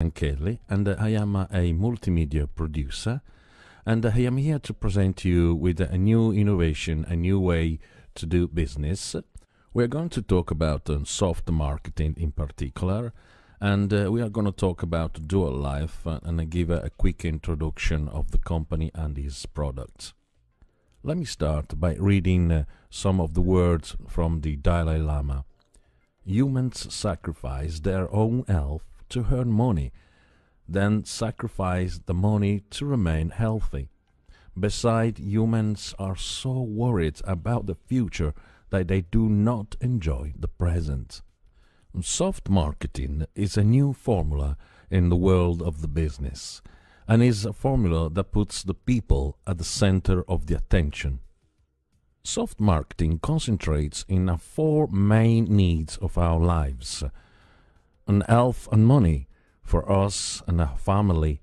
I'm Kelly, and I am a multimedia producer, and I am here to present you with a new innovation, a new way to do business. We're going to talk about um, soft marketing in particular, and uh, we are going to talk about Dual Life uh, and I give a, a quick introduction of the company and its products. Let me start by reading uh, some of the words from the Dalai Lama. Humans sacrifice their own health to earn money, then sacrifice the money to remain healthy. Besides, humans are so worried about the future that they do not enjoy the present. Soft marketing is a new formula in the world of the business and is a formula that puts the people at the center of the attention. Soft marketing concentrates in four main needs of our lives and health and money for us and our family,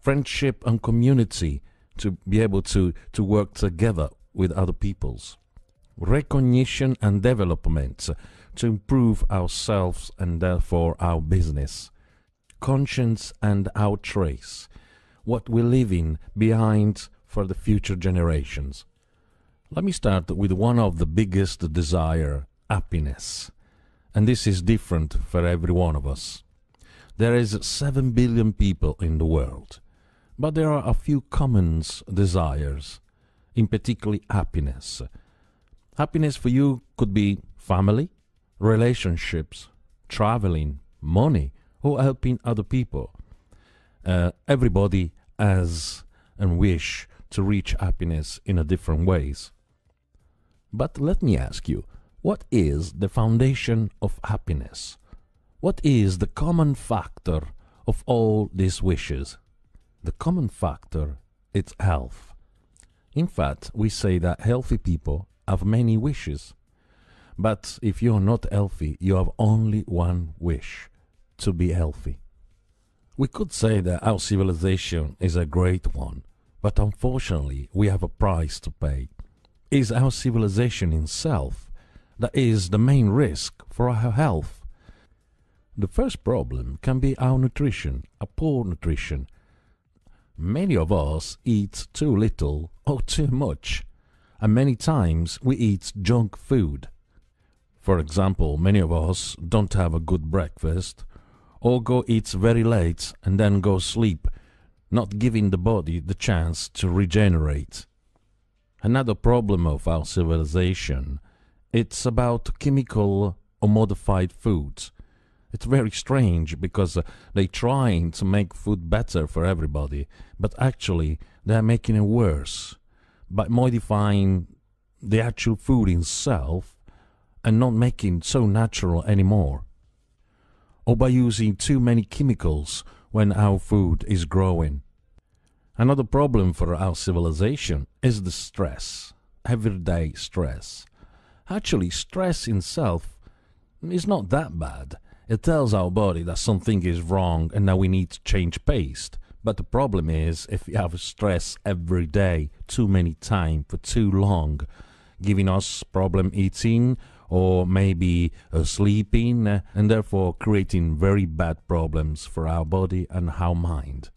friendship and community to be able to, to work together with other peoples, recognition and development to improve ourselves and therefore our business, conscience and our trace, what we leave in behind for the future generations. Let me start with one of the biggest desire, happiness and this is different for every one of us. There is 7 billion people in the world, but there are a few common desires, in particular happiness. Happiness for you could be family, relationships, traveling, money, or helping other people. Uh, everybody has and wish to reach happiness in a different ways. But let me ask you, what is the foundation of happiness? What is the common factor of all these wishes? The common factor is health. In fact, we say that healthy people have many wishes. But if you're not healthy, you have only one wish to be healthy. We could say that our civilization is a great one, but unfortunately, we have a price to pay. Is our civilization itself that is the main risk for our health. The first problem can be our nutrition, a poor nutrition. Many of us eat too little or too much, and many times we eat junk food. For example, many of us don't have a good breakfast, or go eat very late and then go sleep, not giving the body the chance to regenerate. Another problem of our civilization it's about chemical or modified foods. It's very strange because uh, they're trying to make food better for everybody, but actually they're making it worse by modifying the actual food itself and not making it so natural anymore. Or by using too many chemicals when our food is growing. Another problem for our civilization is the stress, everyday stress. Actually, stress itself is not that bad. It tells our body that something is wrong and that we need to change pace. But the problem is if we have stress every day, too many times for too long, giving us problem eating or maybe uh, sleeping uh, and therefore creating very bad problems for our body and our mind.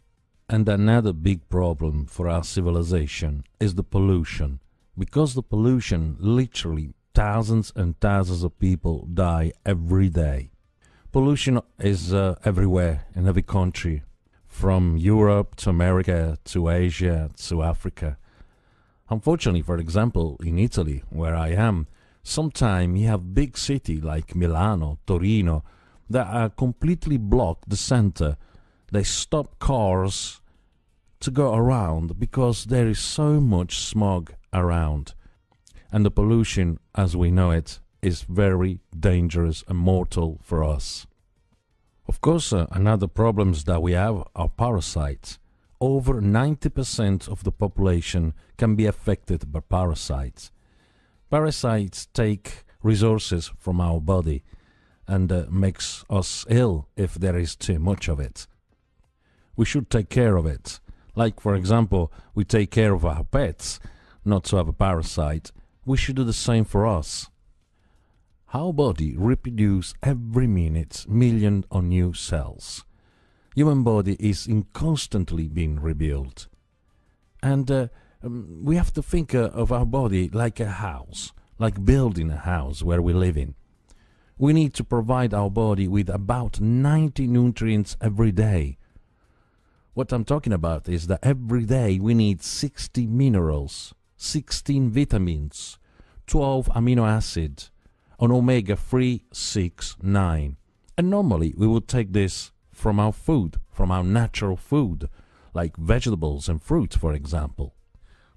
And another big problem for our civilization is the pollution because the pollution literally thousands and thousands of people die every day. Pollution is uh, everywhere in every country, from Europe to America to Asia to Africa. Unfortunately, for example, in Italy, where I am, sometimes you have big cities like Milano, Torino, that are completely blocked. the center. They stop cars to go around because there is so much smog around and the pollution as we know it is very dangerous and mortal for us. Of course, uh, another problems that we have are parasites. Over 90% of the population can be affected by parasites. Parasites take resources from our body and uh, makes us ill if there is too much of it. We should take care of it. Like for example, we take care of our pets, not to have a parasite, we should do the same for us. Our body reproduces every minute millions of new cells. Human body is in constantly being rebuilt. And uh, um, we have to think uh, of our body like a house, like building a house where we live in. We need to provide our body with about 90 nutrients every day. What I'm talking about is that every day we need 60 minerals, 16 vitamins, 12 amino acids, and omega 3, 6, 9. And normally we would take this from our food, from our natural food, like vegetables and fruits, for example.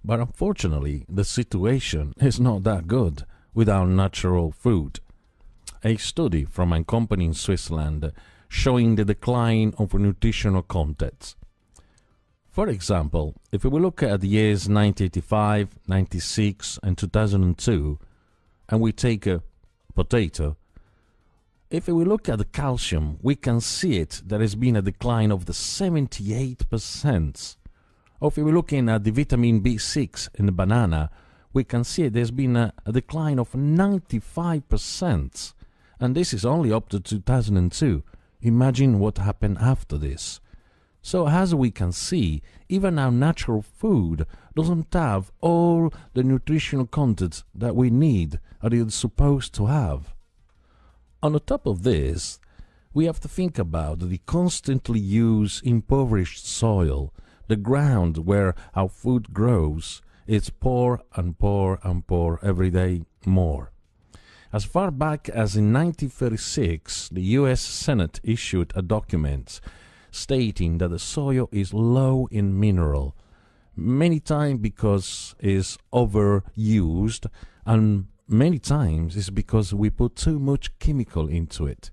But unfortunately, the situation is not that good with our natural food. A study from a company in Switzerland showing the decline of nutritional contents for example, if we look at the years 1985, 96, and 2002, and we take a potato, if we look at the calcium, we can see it there has been a decline of the 78%. Or if we're looking at the vitamin B6 in the banana, we can see there's been a, a decline of 95%. And this is only up to 2002. Imagine what happened after this. So, as we can see, even our natural food doesn't have all the nutritional content that we need or it's supposed to have. On the top of this, we have to think about the constantly used impoverished soil, the ground where our food grows, it's poor and poor and poor every day more. As far back as in 1936, the US Senate issued a document stating that the soil is low in mineral, many times because it's overused and many times it's because we put too much chemical into it.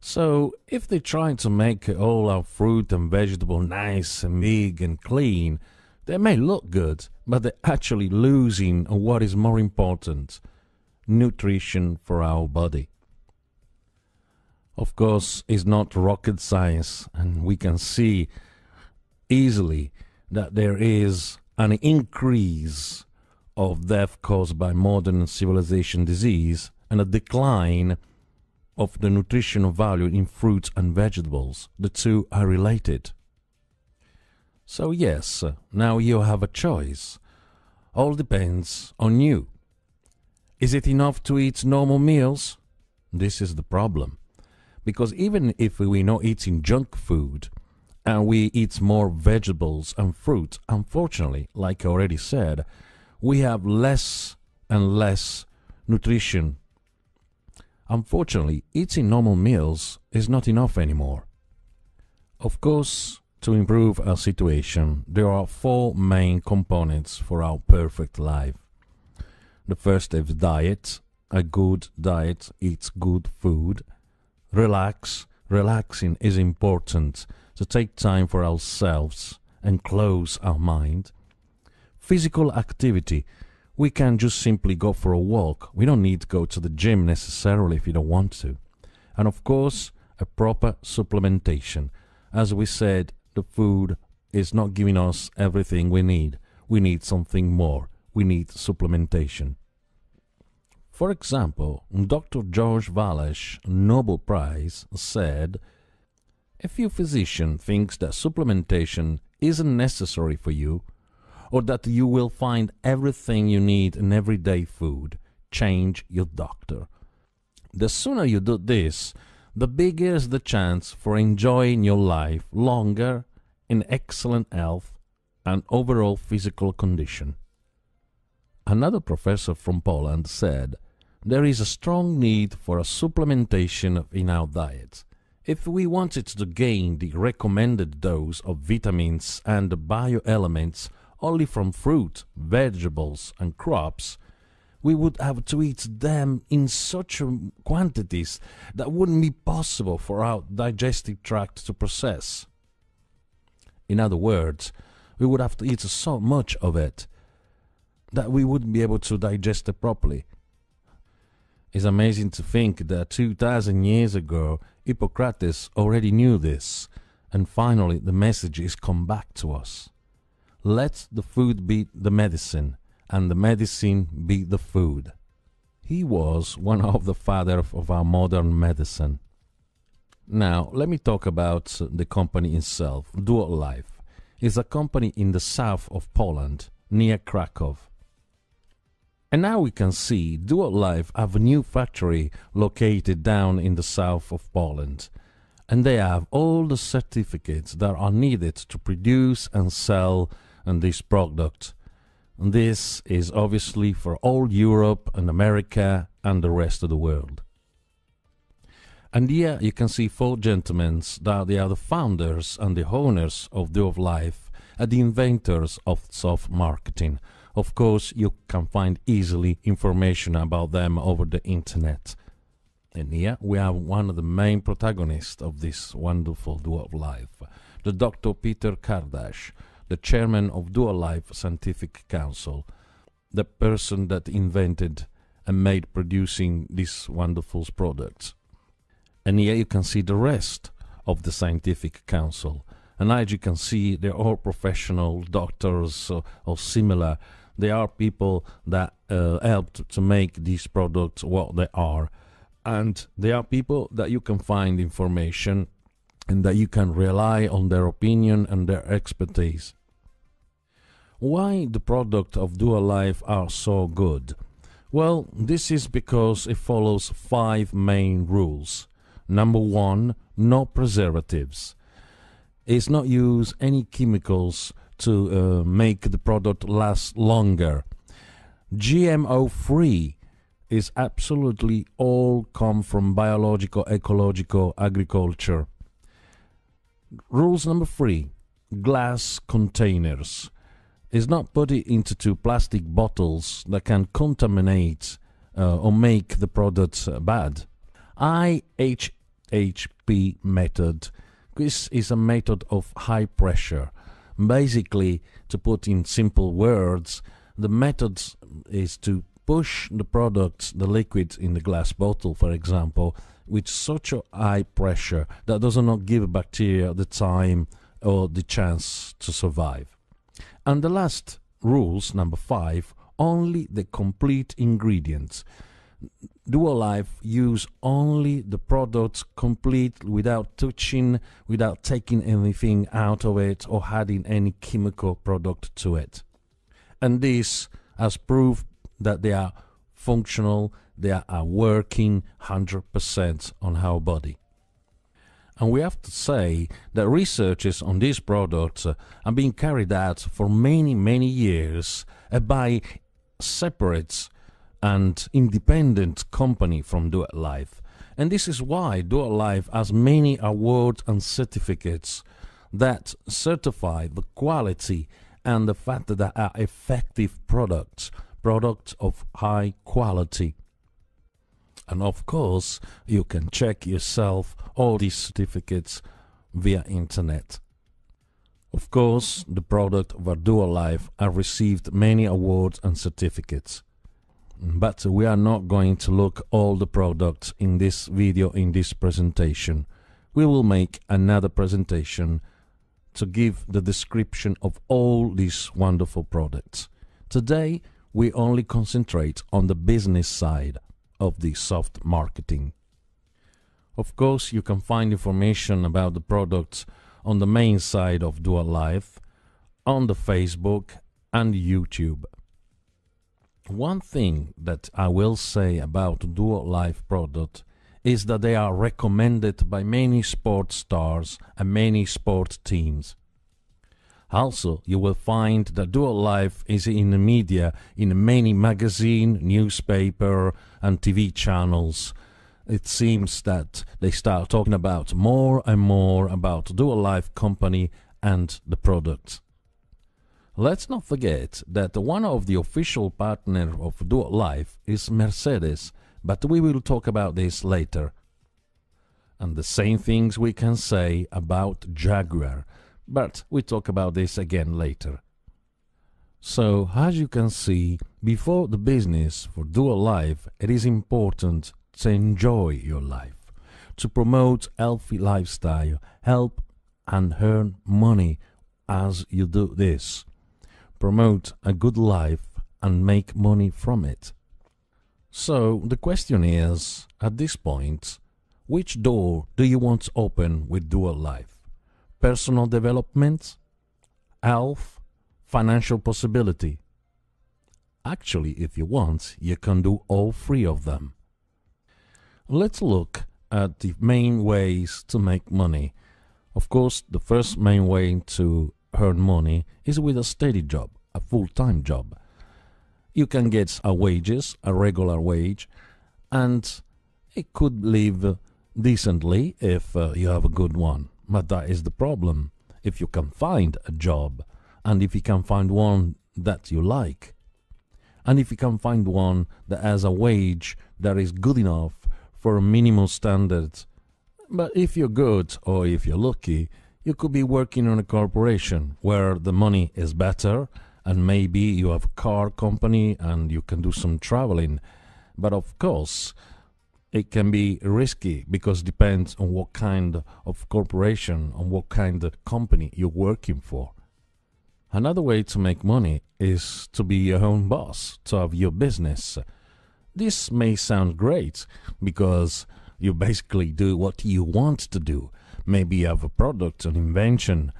So, if they try to make all our fruit and vegetable nice and big and clean, they may look good, but they're actually losing what is more important nutrition for our body of course, is not rocket science, and we can see easily that there is an increase of death caused by modern civilization disease and a decline of the nutritional value in fruits and vegetables. The two are related. So, yes, now you have a choice. All depends on you. Is it enough to eat normal meals? This is the problem. Because even if we not eating junk food and we eat more vegetables and fruit, unfortunately, like I already said, we have less and less nutrition. Unfortunately, eating normal meals is not enough anymore. Of course, to improve our situation, there are four main components for our perfect life. The first is diet. A good diet eats good food relax. Relaxing is important to take time for ourselves and close our mind. Physical activity. We can just simply go for a walk. We don't need to go to the gym necessarily if you don't want to. And of course, a proper supplementation. As we said, the food is not giving us everything we need. We need something more. We need supplementation. For example, Dr. George Wallace Nobel Prize said, If your physician thinks that supplementation isn't necessary for you, or that you will find everything you need in everyday food, change your doctor. The sooner you do this, the bigger is the chance for enjoying your life longer in excellent health and overall physical condition. Another professor from Poland said, there is a strong need for a supplementation in our diets. If we wanted to gain the recommended dose of vitamins and bioelements only from fruit, vegetables and crops, we would have to eat them in such quantities that wouldn't be possible for our digestive tract to process. In other words, we would have to eat so much of it that we wouldn't be able to digest it properly it's amazing to think that 2000 years ago, Hippocrates already knew this. And finally, the message is come back to us. Let the food be the medicine, and the medicine be the food. He was one of the fathers of our modern medicine. Now, let me talk about the company itself, Dual Life. It's a company in the south of Poland, near Krakow. And now we can see Dual Life have a new factory located down in the south of Poland. And they have all the certificates that are needed to produce and sell uh, this product. And this is obviously for all Europe and America and the rest of the world. And here you can see four gentlemen that they are the founders and the owners of Dual Life and uh, the inventors of soft marketing, of course, you can find easily information about them over the internet. And here we have one of the main protagonists of this wonderful dual life, the Dr. Peter Kardash, the chairman of Dual Life Scientific Council, the person that invented and made producing these wonderful products. And here you can see the rest of the Scientific Council. And as you can see, they're all professional doctors or, or similar they are people that uh, helped to make these products what they are. And they are people that you can find information and that you can rely on their opinion and their expertise. Why the product of Dual Life are so good? Well, this is because it follows five main rules. Number one, no preservatives. It's not use any chemicals to uh, make the product last longer. GMO free is absolutely all come from biological, ecological agriculture. Rules number three glass containers is not put into two plastic bottles that can contaminate uh, or make the products bad. IHHP method. This is a method of high pressure. Basically, to put in simple words, the method is to push the products, the liquid in the glass bottle, for example, with such a high pressure that does not give bacteria the time or the chance to survive. And the last rules, number five, only the complete ingredients. Dual Life use only the products complete without touching, without taking anything out of it or adding any chemical product to it. And this has proved that they are functional, they are working 100% on our body. And we have to say that researches on these products uh, have been carried out for many, many years uh, by separates and independent company from Do It Live. And this is why Do It Live has many awards and certificates that certify the quality and the fact that they are effective products, products of high quality. And of course, you can check yourself all these certificates via internet. Of course, the product Dual Life have received many awards and certificates but we are not going to look all the products in this video in this presentation. We will make another presentation to give the description of all these wonderful products. Today we only concentrate on the business side of the soft marketing. Of course you can find information about the products on the main side of Dual Life, on the Facebook and YouTube. One thing that I will say about Duo Life product is that they are recommended by many sports stars and many sport teams. Also, you will find that Dual Life is in the media in many magazine, newspaper, and TV channels. It seems that they start talking about more and more about Dual Life company and the product. Let's not forget that one of the official partners of Dual Life is Mercedes, but we will talk about this later. And the same things we can say about Jaguar, but we talk about this again later. So, as you can see, before the business for Dual Life, it is important to enjoy your life, to promote healthy lifestyle, help and earn money as you do this promote a good life, and make money from it. So the question is, at this point, which door do you want to open with dual life? Personal development? Health? Financial possibility? Actually, if you want, you can do all three of them. Let's look at the main ways to make money. Of course, the first main way to earn money is with a steady job, a full-time job. You can get a wages, a regular wage, and it could live decently if uh, you have a good one. But that is the problem. If you can find a job, and if you can find one that you like, and if you can find one that has a wage that is good enough for a minimum standard, but if you're good or if you're lucky, you could be working on a corporation where the money is better and maybe you have a car company and you can do some traveling. But of course, it can be risky because depends on what kind of corporation, on what kind of company you're working for. Another way to make money is to be your own boss, to have your business. This may sound great because you basically do what you want to do maybe of a product, an invention.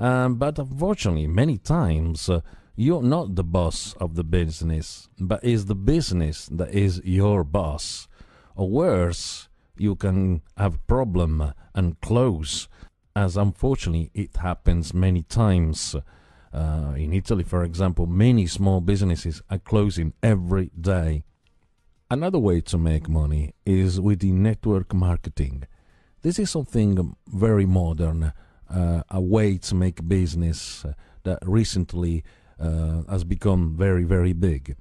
Um, but unfortunately, many times uh, you're not the boss of the business, but it's the business that is your boss. Or worse, you can have problem and close, as unfortunately it happens many times. Uh, in Italy, for example, many small businesses are closing every day. Another way to make money is with the network marketing. This is something very modern, uh, a way to make business uh, that recently uh, has become very, very big.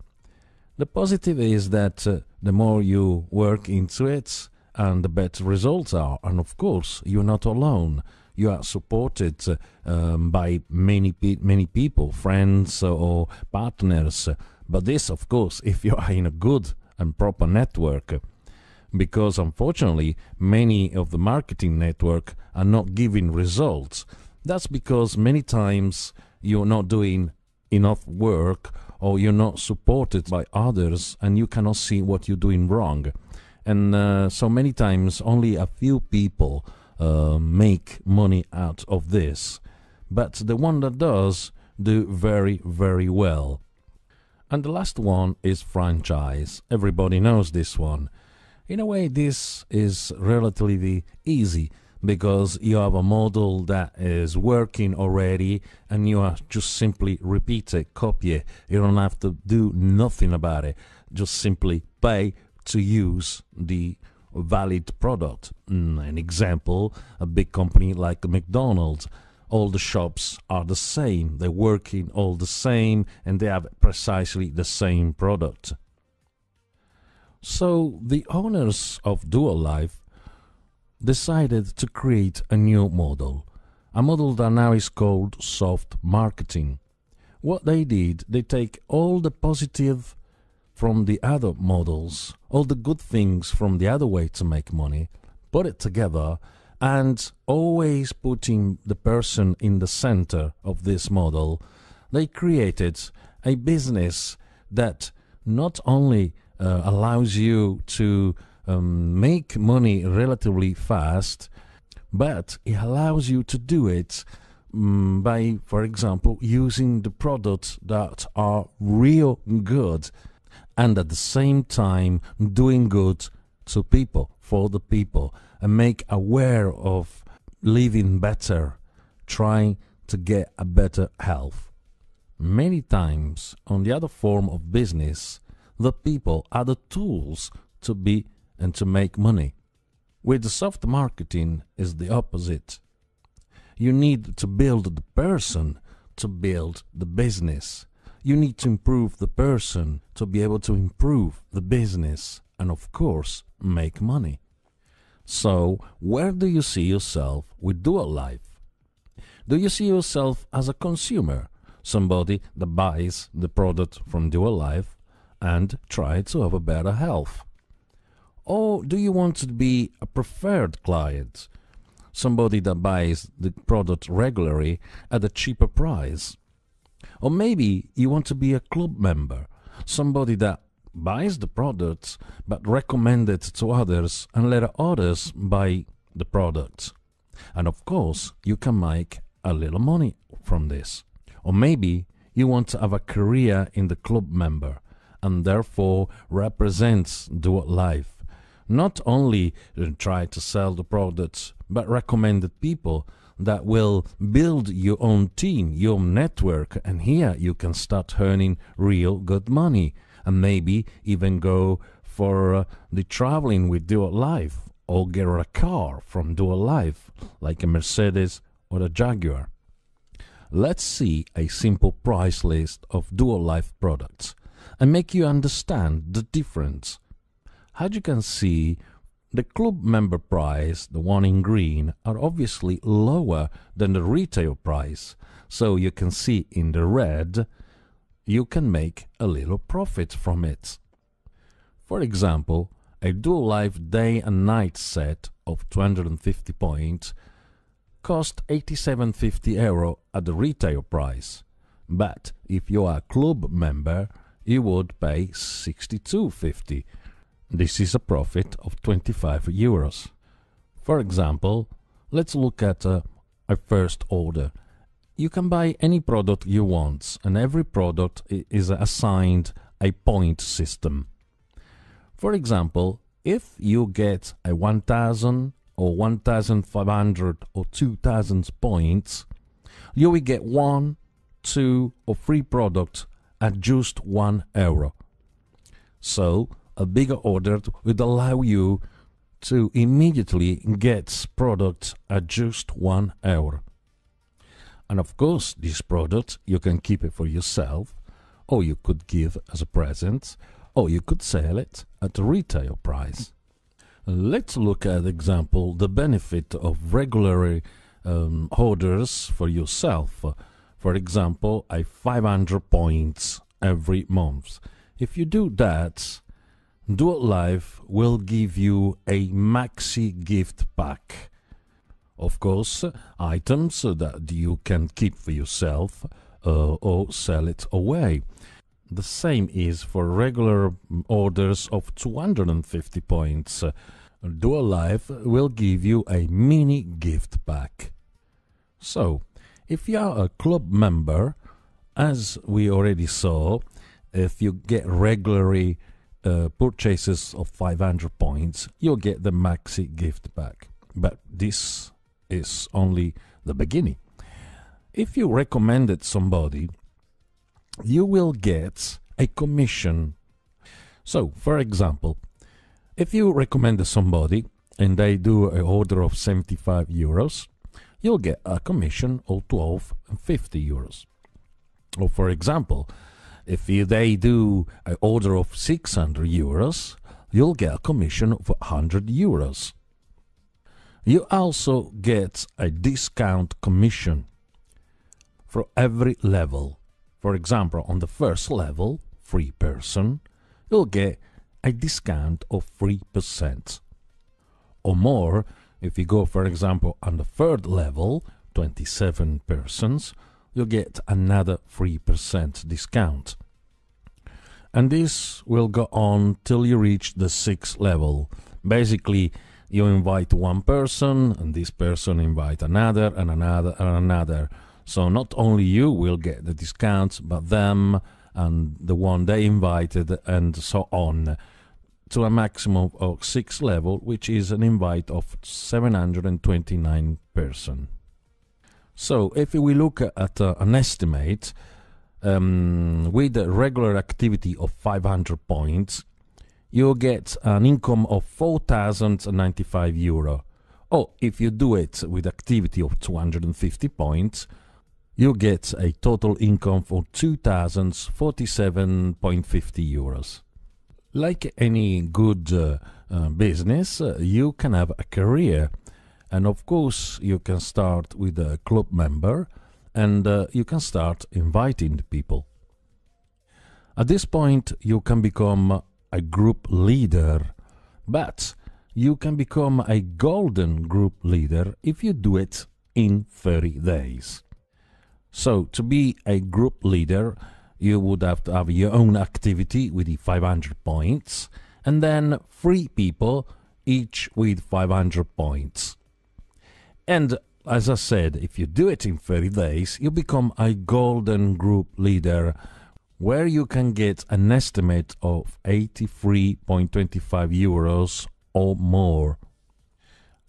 The positive is that uh, the more you work into it, and the better results are. And of course, you're not alone. You are supported um, by many pe many people, friends or partners. But this, of course, if you are in a good and proper network because unfortunately many of the marketing network are not giving results. That's because many times you're not doing enough work or you're not supported by others and you cannot see what you're doing wrong. And uh, so many times only a few people uh, make money out of this. But the one that does, do very, very well. And the last one is franchise. Everybody knows this one. In a way, this is relatively easy because you have a model that is working already and you are just simply repeat it, copy it. You don't have to do nothing about it. Just simply pay to use the valid product. Mm, an example, a big company like McDonald's. All the shops are the same, they're working all the same, and they have precisely the same product. So the owners of Dual Life decided to create a new model, a model that now is called soft marketing. What they did, they take all the positive from the other models, all the good things from the other way to make money, put it together, and always putting the person in the center of this model, they created a business that not only uh, allows you to um, make money relatively fast, but it allows you to do it um, by, for example, using the products that are real good and at the same time doing good to people, for the people, and make aware of living better, trying to get a better health. Many times, on the other form of business, the people are the tools to be and to make money. With soft marketing is the opposite. You need to build the person to build the business. You need to improve the person to be able to improve the business and of course make money. So, where do you see yourself with dual life? Do you see yourself as a consumer, somebody that buys the product from dual life and try to have a better health? Or do you want to be a preferred client? Somebody that buys the product regularly at a cheaper price? Or maybe you want to be a club member, somebody that buys the products but recommends it to others and let others buy the products. And of course, you can make a little money from this. Or maybe you want to have a career in the club member and therefore represents Dual Life. Not only uh, try to sell the products, but recommended people that will build your own team, your network, and here you can start earning real good money and maybe even go for uh, the traveling with Dual Life or get a car from Dual Life like a Mercedes or a Jaguar. Let's see a simple price list of Dual Life products and make you understand the difference. As you can see, the club member price, the one in green, are obviously lower than the retail price, so you can see in the red you can make a little profit from it. For example, a dual life day and night set of 250 points cost 87.50 euro at the retail price, but if you are a club member, he would pay 62.50. This is a profit of 25 euros. For example, let's look at uh, a first order. You can buy any product you want, and every product is assigned a point system. For example, if you get a 1000 or 1500 or 2000 points, you will get one, two, or three products at just 1 euro. So, a bigger order would allow you to immediately get products at just 1 euro. And of course, this product you can keep it for yourself, or you could give as a present, or you could sell it at retail price. Let's look at example the benefit of regular um, orders for yourself for example, I 500 points every month. If you do that, Dual Life will give you a maxi gift pack. Of course, items that you can keep for yourself uh, or sell it away. The same is for regular orders of 250 points. Dual Life will give you a mini gift pack. So, if you are a club member, as we already saw, if you get regularly uh, purchases of 500 points, you'll get the maxi gift back. But this is only the beginning. If you recommend somebody, you will get a commission. So, for example, if you recommend somebody and they do an order of 75 euros, you'll get a commission of 12.50 euros. Or for example, if they do an order of 600 euros, you'll get a commission of 100 euros. You also get a discount commission for every level. For example, on the first level, free person, you'll get a discount of 3% or more if you go, for example, on the third level, 27 persons, you get another 3% discount. And this will go on till you reach the sixth level. Basically, you invite one person, and this person invite another, and another, and another. So not only you will get the discounts, but them and the one they invited, and so on to a maximum of six level, which is an invite of 729 person. So if we look at uh, an estimate, um, with a regular activity of 500 points, you get an income of 4,095 euro. Or if you do it with activity of 250 points, you get a total income for 2,047.50 euros. Like any good uh, uh, business, uh, you can have a career. And of course, you can start with a club member and uh, you can start inviting people. At this point, you can become a group leader, but you can become a golden group leader if you do it in 30 days. So, to be a group leader, you would have to have your own activity with the 500 points, and then three people each with 500 points. And as I said, if you do it in 30 days, you become a golden group leader where you can get an estimate of 83.25 euros or more.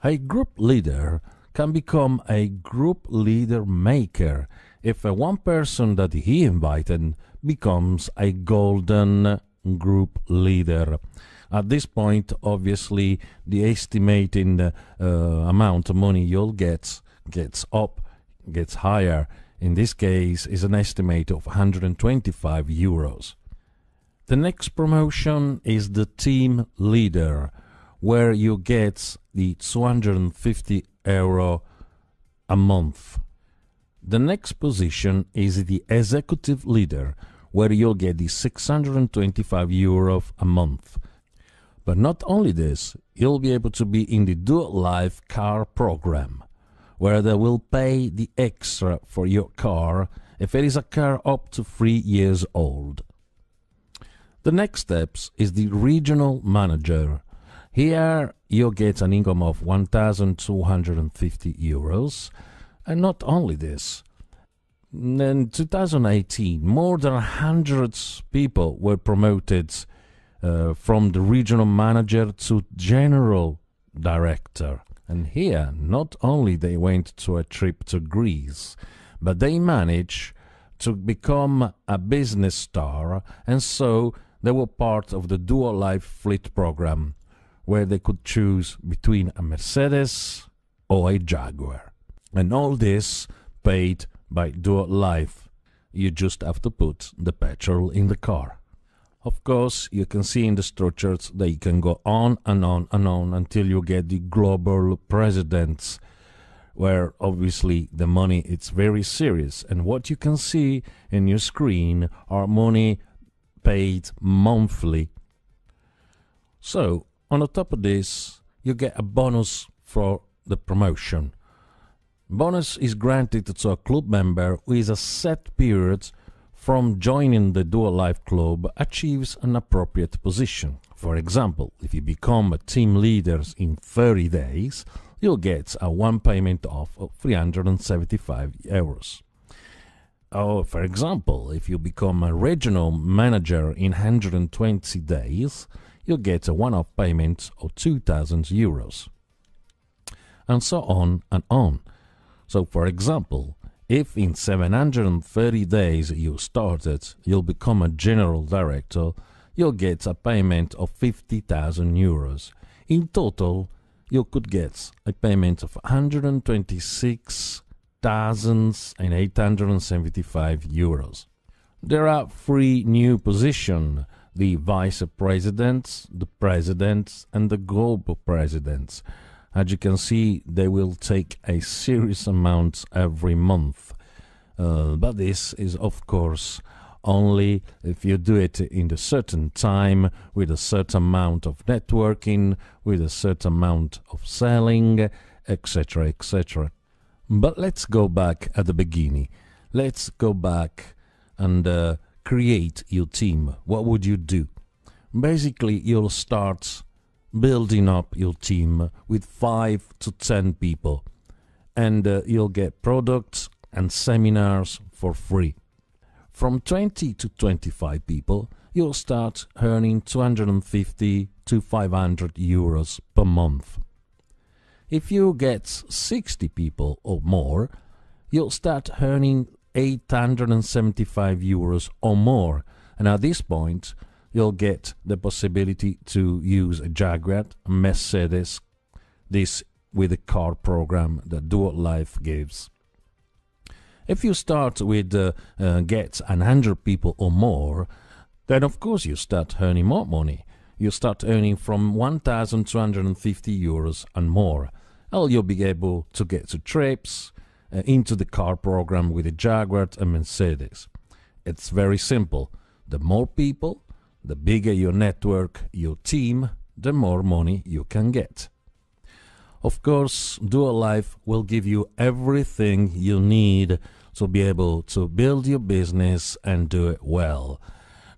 A group leader can become a group leader maker if one person that he invited becomes a golden group leader. At this point, obviously, the estimating uh, amount of money you'll get gets up, gets higher. In this case, is an estimate of 125 euros. The next promotion is the team leader, where you get the 250 euro a month. The next position is the executive leader, where you'll get the 625 euro a month. But not only this, you'll be able to be in the Do Life car program, where they will pay the extra for your car if it is a car up to three years old. The next steps is the regional manager. Here you will get an income of 1,250 euros and not only this, in 2018, more than 100 people were promoted uh, from the regional manager to general director. And here, not only they went to a trip to Greece, but they managed to become a business star, and so they were part of the Dual Life Fleet program, where they could choose between a Mercedes or a Jaguar. And all this paid by Duo Life. You just have to put the petrol in the car. Of course, you can see in the structures they can go on and on and on until you get the global presidents, where obviously the money is very serious. And what you can see in your screen are money paid monthly. So, on the top of this, you get a bonus for the promotion. Bonus is granted to a club member who is a set period from joining the Dual Life Club achieves an appropriate position. For example, if you become a team leader in 30 days, you'll get a one payment off of 375 euros. Or, oh, for example, if you become a regional manager in 120 days, you'll get a one off payment of 2000 euros. And so on and on. So for example, if in 730 days you started, you'll become a general director, you'll get a payment of 50,000 euros. In total, you could get a payment of 126,875 euros. There are three new positions the vice presidents, the presidents, and the global presidents. As you can see, they will take a serious amount every month. Uh, but this is, of course, only if you do it in a certain time, with a certain amount of networking, with a certain amount of selling, etc. etc. But let's go back at the beginning. Let's go back and uh, create your team. What would you do? Basically, you'll start building up your team with five to ten people, and uh, you'll get products and seminars for free. From 20 to 25 people, you'll start earning 250 to 500 euros per month. If you get 60 people or more, you'll start earning 875 euros or more. And at this point, you'll get the possibility to use a Jaguar, Mercedes, this with the car program that Dual Life gives. If you start with uh, uh, get 100 people or more, then of course you start earning more money. You start earning from 1,250 euros and more. And you'll be able to get to trips uh, into the car program with a Jaguar and Mercedes. It's very simple. The more people, the bigger your network, your team, the more money you can get. Of course, Dual Life will give you everything you need to be able to build your business and do it well.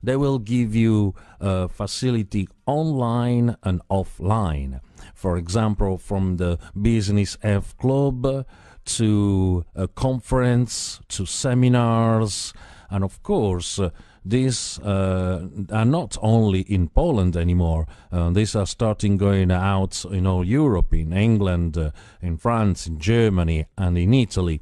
They will give you a facility online and offline. For example, from the Business F Club to a conference to seminars, and of course, these uh, are not only in Poland anymore. Uh, these are starting going out in all Europe, in England, uh, in France, in Germany, and in Italy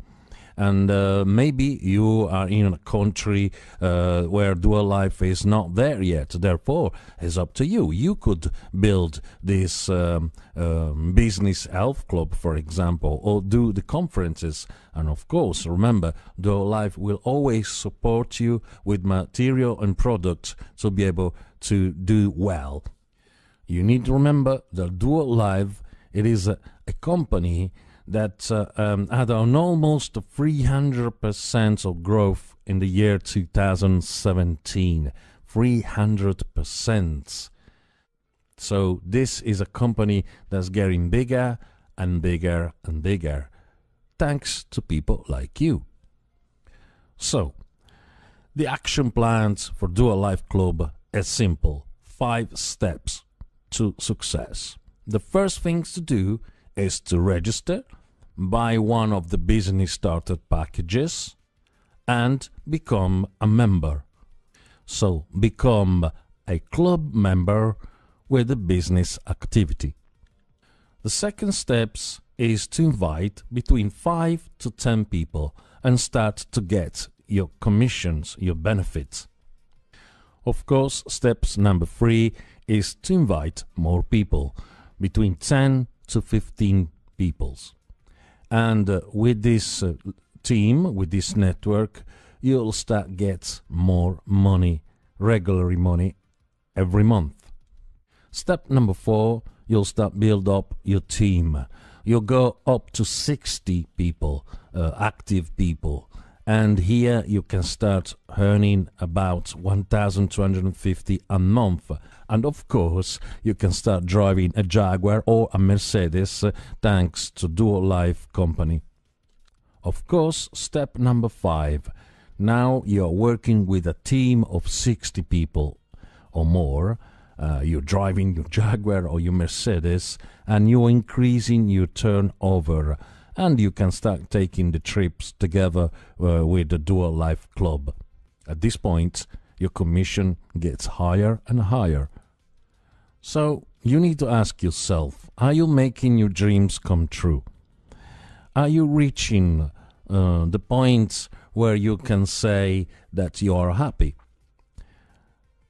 and uh, maybe you are in a country uh, where dual life is not there yet. Therefore, it's up to you. You could build this um, um, business health club, for example, or do the conferences. And of course, remember, dual life will always support you with material and products to be able to do well. You need to remember that dual life it is a, a company that uh, um, had an almost 300% of growth in the year 2017. 300%. So this is a company that's getting bigger and bigger and bigger, thanks to people like you. So, the action plans for Dual Life Club is simple five steps to success. The first things to do is to register buy one of the business starter packages and become a member. So become a club member with a business activity. The second step is to invite between 5 to 10 people and start to get your commissions, your benefits. Of course, steps number 3 is to invite more people, between 10 to 15 peoples. And uh, with this uh, team, with this network, you'll start get more money, regular money, every month. Step number four, you'll start build up your team. You'll go up to 60 people, uh, active people and here you can start earning about 1250 a month and of course you can start driving a jaguar or a mercedes uh, thanks to dual life company of course step number five now you're working with a team of 60 people or more uh, you're driving your jaguar or your mercedes and you're increasing your turnover and you can start taking the trips together uh, with the Dual Life Club. At this point, your commission gets higher and higher. So you need to ask yourself are you making your dreams come true? Are you reaching uh, the point where you can say that you are happy?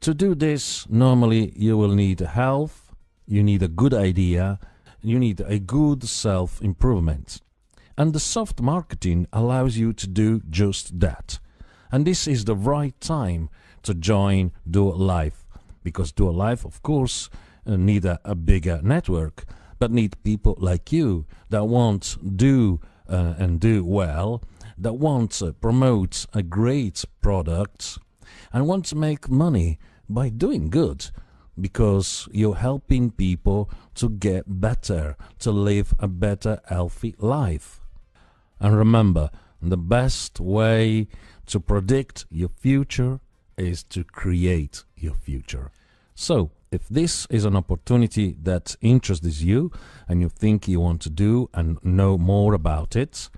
To do this, normally you will need health, you need a good idea, you need a good self improvement. And the soft marketing allows you to do just that. And this is the right time to join Duo Life because Duo Life, of course, uh, need a, a bigger network, but need people like you that want do uh, and do well, that want to promote a great product, and want to make money by doing good because you're helping people to get better, to live a better, healthy life. And remember, the best way to predict your future is to create your future. So, if this is an opportunity that interests you and you think you want to do and know more about it,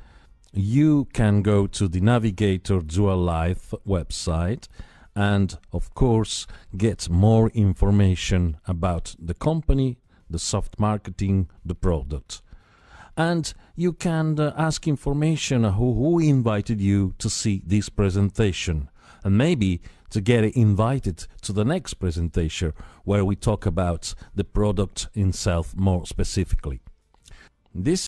you can go to the Navigator Dual Life website and, of course, get more information about the company, the soft marketing, the product and you can uh, ask information who, who invited you to see this presentation and maybe to get invited to the next presentation where we talk about the product itself more specifically. This